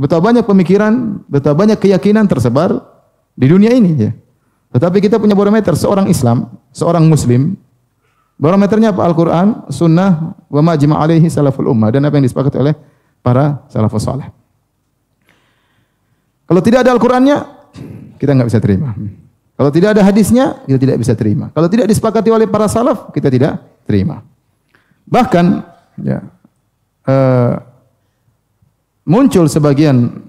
Betapa banyak pemikiran, betapa banyak keyakinan tersebar di dunia ini. Ya. Tetapi kita punya barometer seorang Islam, seorang Muslim. Barometernya apa? Al-Quran, Sunnah, wa majma alaihi salaful ummah dan apa yang disepakati oleh para salafus saleh. Kalau tidak ada Al-Qur'annya, kita nggak bisa terima. Kalau tidak ada hadisnya, kita tidak bisa terima. Kalau tidak disepakati oleh para salaf, kita tidak terima. Bahkan ya, uh, muncul sebagian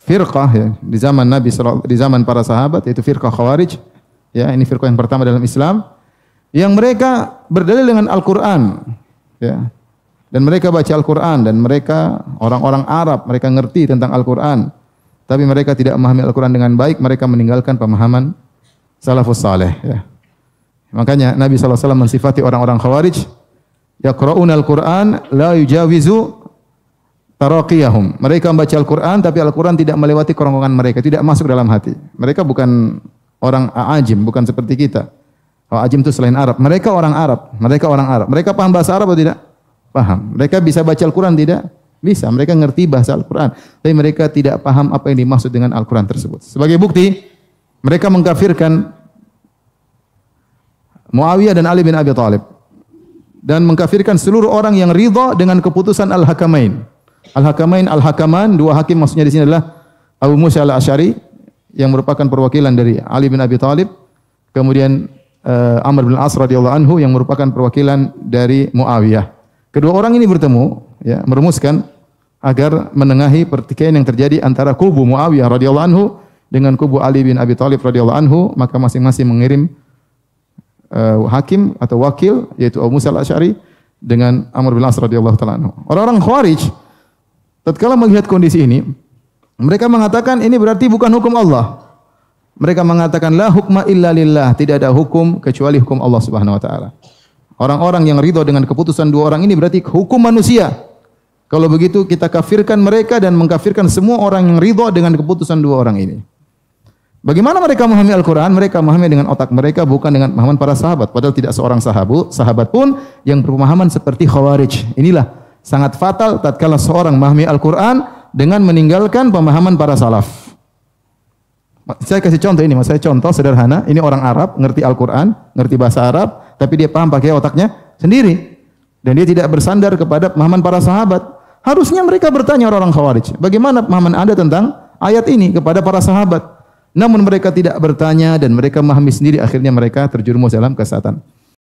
firqah ya di zaman Nabi di zaman para sahabat yaitu firqah Khawarij ya ini firqah yang pertama dalam Islam yang mereka berdalil dengan Al-Qur'an ya dan mereka baca Al-Qur'an dan mereka orang-orang Arab mereka ngerti tentang Al-Qur'an tapi mereka tidak memahami Al-Qur'an dengan baik mereka meninggalkan pemahaman salafus saleh ya makanya Nabi SAW mensifati orang-orang Khawarij yaqra'una Al-Qur'an la yujawizu taraqiyahum. Mereka membaca Al-Qur'an tapi Al-Qur'an tidak melewati kerongkongan mereka, tidak masuk dalam hati. Mereka bukan orang ajim, bukan seperti kita. Oh, ajim itu selain Arab. Mereka orang Arab, mereka orang Arab. Mereka paham bahasa Arab atau tidak? Paham. Mereka bisa baca Al-Qur'an tidak? Bisa. Mereka ngerti bahasa Al-Qur'an, tapi mereka tidak paham apa yang dimaksud dengan Al-Qur'an tersebut. Sebagai bukti, mereka mengkafirkan Muawiyah dan Ali bin Abi Thalib dan mengkafirkan seluruh orang yang ridha dengan keputusan Al-Hakamain. Al-Hakamain, Al-Hakaman, dua hakim maksudnya di sini adalah Abu Musa Al-Asy'ari yang merupakan perwakilan dari Ali bin Abi Thalib, kemudian uh, Amr bin As radhiyallahu anhu yang merupakan perwakilan dari Muawiyah. Kedua orang ini bertemu, ya, merumuskan agar menengahi pertikaian yang terjadi antara kubu Muawiyah radhiyallahu anhu dengan kubu Ali bin Abi Thalib radhiyallahu anhu, maka masing-masing mengirim uh, hakim atau wakil yaitu Abu Musa Al-Asy'ari dengan Amr bin As radhiyallahu anhu. Orang-orang Khawarij Tatkala melihat kondisi ini, mereka mengatakan ini berarti bukan hukum Allah. Mereka mengatakan la hukma illa lillah, tidak ada hukum kecuali hukum Allah Subhanahu wa taala. Orang-orang yang ridho dengan keputusan dua orang ini berarti hukum manusia. Kalau begitu kita kafirkan mereka dan mengkafirkan semua orang yang ridho dengan keputusan dua orang ini. Bagaimana mereka memahami Al-Quran? Mereka memahami dengan otak mereka, bukan dengan pemahaman para sahabat. Padahal tidak seorang sahabat pun yang berpemahaman seperti khawarij. Inilah sangat fatal tatkala seorang memahami Al-Qur'an dengan meninggalkan pemahaman para salaf. Saya kasih contoh ini, Saya contoh sederhana, ini orang Arab, ngerti Al-Qur'an, ngerti bahasa Arab, tapi dia paham pakai otaknya sendiri. Dan dia tidak bersandar kepada pemahaman para sahabat. Harusnya mereka bertanya orang-orang Khawarij, bagaimana pemahaman Anda tentang ayat ini kepada para sahabat? Namun mereka tidak bertanya dan mereka memahami sendiri, akhirnya mereka terjerumus dalam kesesatan.